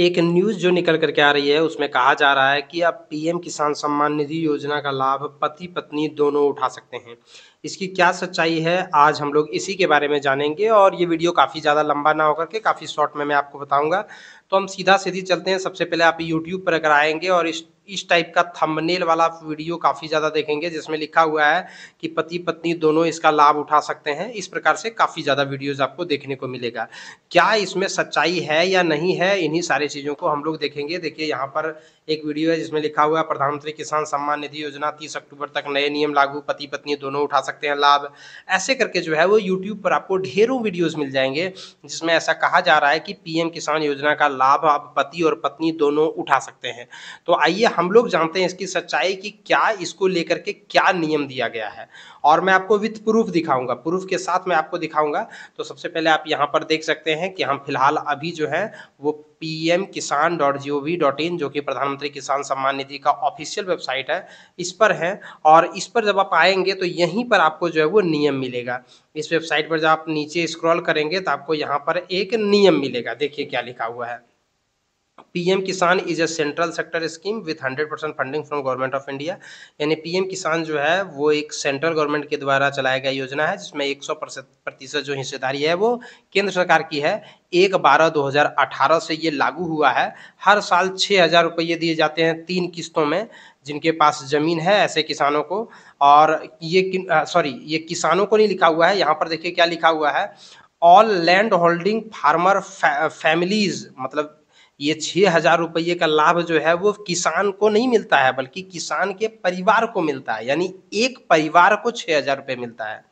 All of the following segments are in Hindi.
एक न्यूज़ जो निकल कर के आ रही है उसमें कहा जा रहा है कि अब पीएम किसान सम्मान निधि योजना का लाभ पति पत्नी दोनों उठा सकते हैं इसकी क्या सच्चाई है आज हम लोग इसी के बारे में जानेंगे और ये वीडियो काफ़ी ज़्यादा लंबा ना होकर के काफ़ी शॉर्ट में मैं आपको बताऊंगा तो हम सीधा सीधी चलते हैं सबसे पहले आप यूट्यूब पर अगर आएंगे और इस इस टाइप का थंबनेल वाला वीडियो काफ़ी ज़्यादा देखेंगे जिसमें लिखा हुआ है कि पति पत्नी दोनों इसका लाभ उठा सकते हैं इस प्रकार से काफ़ी ज़्यादा वीडियोज़ आपको देखने को मिलेगा क्या इसमें सच्चाई है या नहीं है इन्हीं सारी चीज़ों को हम लोग देखेंगे देखिए यहाँ पर एक वीडियो है जिसमें लिखा हुआ है प्रधानमंत्री किसान सम्मान निधि योजना तीस अक्टूबर तक नए नियम लागू पति पत्नी दोनों उठा सकते हैं लाभ ऐसे करके जो है वो यूट्यूब पर आपको ढेरों वीडियोज मिल जाएंगे जिसमें ऐसा कहा जा रहा है कि पीएम किसान योजना का लाभ आप पति और पत्नी दोनों उठा सकते हैं तो आइए हम लोग जानते हैं इसकी सच्चाई की क्या इसको लेकर के क्या नियम दिया गया है और मैं आपको विथ प्रूफ दिखाऊंगा प्रूफ के साथ मैं आपको दिखाऊंगा तो सबसे पहले आप यहां पर देख सकते हैं कि हम फिलहाल अभी जो है वो पीएम किसान डॉट जी डॉट इन जो कि प्रधानमंत्री प्रधानमंत्री किसान सम्मान निधि का ऑफिशियल वेबसाइट है इस पर है और इस पर जब आप आएंगे तो यहीं पर आपको जो है वो नियम मिलेगा इस वेबसाइट पर जब आप नीचे स्क्रॉल करेंगे तो आपको यहाँ पर एक नियम मिलेगा देखिए क्या लिखा हुआ है PM Kisan is a central sector scheme with hundred percent funding from government of India यानी पीएम किसान जो है वो एक सेंट्रल गवर्नमेंट के द्वारा चलाया गया योजना है जिसमें एक सौ प्रतिशत जो हिस्सेदारी है वो केंद्र सरकार की है एक बारह दो हज़ार अठारह से ये लागू हुआ है हर साल छः हज़ार रुपये दिए जाते हैं तीन किस्तों में जिनके पास ज़मीन है ऐसे किसानों को और ये सॉरी ये किसानों को नहीं लिखा हुआ है यहाँ पर देखिए क्या लिखा हुआ है all land holding farmer families मतलब ये छः हजार रुपये का लाभ जो है वो किसान को नहीं मिलता है बल्कि किसान के परिवार को मिलता है यानी एक परिवार को छः हजार रुपये मिलता है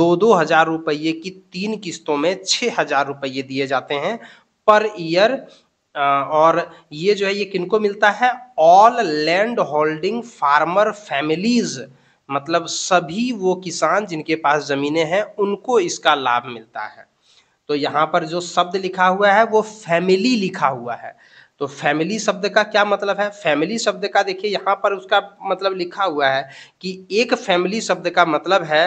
दो दो हजार रुपये की तीन किस्तों में छः हजार रुपये दिए जाते हैं पर ईयर और ये जो है ये किनको मिलता है all land holding farmer families मतलब सभी वो किसान जिनके पास ज़मीनें हैं उनको इसका लाभ मिलता है तो यहाँ पर जो शब्द लिखा हुआ है वो फैमिली लिखा हुआ है तो फैमिली शब्द का क्या मतलब है फैमिली शब्द का देखिए यहाँ पर उसका मतलब लिखा हुआ है कि एक फैमिली शब्द का मतलब है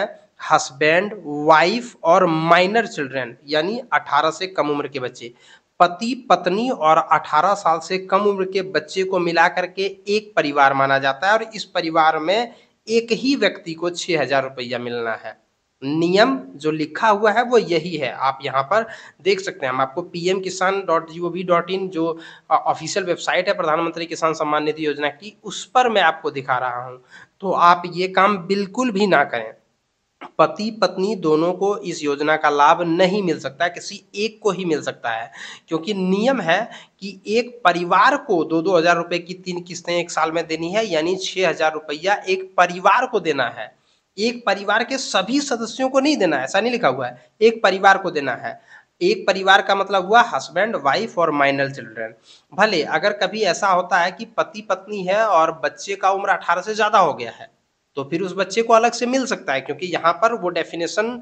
हस्बैंड वाइफ और माइनर चिल्ड्रेन यानी 18 से कम उम्र के बच्चे पति पत्नी और 18 साल से कम उम्र के बच्चे को मिला करके एक परिवार माना जाता है और इस परिवार में एक ही व्यक्ति को छह हजार रुपया मिलना है नियम जो लिखा हुआ है वो यही है आप यहाँ पर देख सकते हैं हम आपको P M Kisan dot G O V dot in जो ऑफिशियल वेबसाइट है प्रधानमंत्री किसान सम्मान निधि योजना की उस पर मैं आपको दिखा रहा हूँ तो आप ये काम बिल्कुल भी ना करें पति पत्नी दोनों को इस योजना का लाभ नहीं मिल सकता किसी एक को ही मिल सकता है क्योंकि नियम है कि एक परिवार को दो दो हज़ार रुपये की तीन किस्तें एक साल में देनी है यानी छः हज़ार रुपया एक परिवार को देना है एक परिवार के सभी सदस्यों को नहीं देना है ऐसा नहीं लिखा हुआ है एक परिवार को देना है एक परिवार का मतलब हुआ हस्बैंड वाइफ और माइनर चिल्ड्रन भले अगर कभी ऐसा होता है कि पति पत्नी है और बच्चे का उम्र अठारह से ज़्यादा हो गया है तो फिर उस बच्चे को अलग से मिल सकता है क्योंकि यहाँ पर वो डेफिनेशन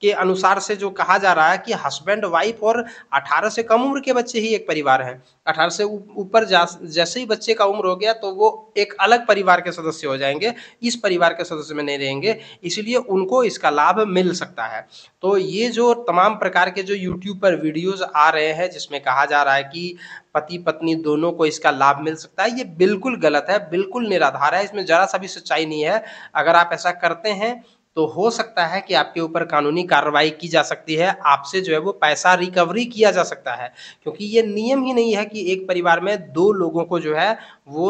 के अनुसार से जो कहा जा रहा है कि हस्बैंड वाइफ और 18 से कम उम्र के बच्चे ही एक परिवार है 18 से ऊपर जैसे ही बच्चे का उम्र हो गया तो वो एक अलग परिवार के सदस्य हो जाएंगे इस परिवार के सदस्य में नहीं रहेंगे इसीलिए उनको इसका लाभ मिल सकता है तो ये जो तमाम प्रकार के जो यूट्यूब पर वीडियोज आ रहे हैं जिसमें कहा जा रहा है कि पति पत्नी दोनों को इसका लाभ मिल सकता है ये बिल्कुल गलत है बिल्कुल निराधार है इसमें जरा सा भी सच्चाई नहीं है अगर आप ऐसा करते हैं तो हो सकता है कि आपके ऊपर कानूनी कार्रवाई की जा सकती है आपसे जो है वो पैसा रिकवरी किया जा सकता है क्योंकि ये नियम ही नहीं है कि एक परिवार में दो लोगों को जो है वो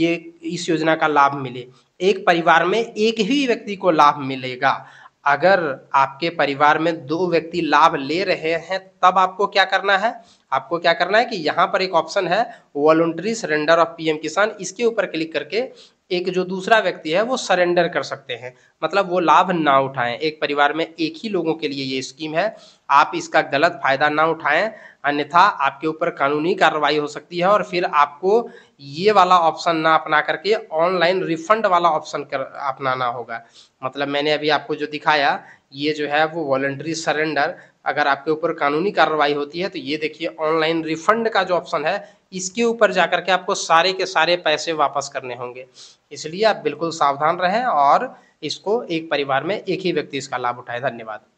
ये इस योजना का लाभ मिले एक परिवार में एक ही व्यक्ति को लाभ मिलेगा अगर आपके परिवार में दो व्यक्ति लाभ ले रहे हैं तब आपको क्या करना है आपको क्या करना है कि यहाँ पर एक ऑप्शन है वॉलंट्री सरेंडर ऑफ पीएम किसान इसके ऊपर क्लिक करके एक जो दूसरा व्यक्ति है वो सरेंडर कर सकते हैं मतलब वो लाभ ना उठाएं एक परिवार में एक ही लोगों के लिए ये स्कीम है आप इसका गलत फायदा ना उठाएं अन्यथा आपके ऊपर कानूनी कार्रवाई हो सकती है और फिर आपको ये वाला ऑप्शन ना अपना करके ऑनलाइन रिफंड वाला ऑप्शन कर अपनाना होगा मतलब मैंने अभी आपको जो दिखाया ये जो है वो वॉलेंट्री सरेंडर अगर आपके ऊपर कानूनी कार्रवाई होती है तो ये देखिए ऑनलाइन रिफंड का जो ऑप्शन है इसके ऊपर जाकर के आपको सारे के सारे पैसे वापस करने होंगे इसलिए आप बिल्कुल सावधान रहें और इसको एक परिवार में एक ही व्यक्ति इसका लाभ उठाए धन्यवाद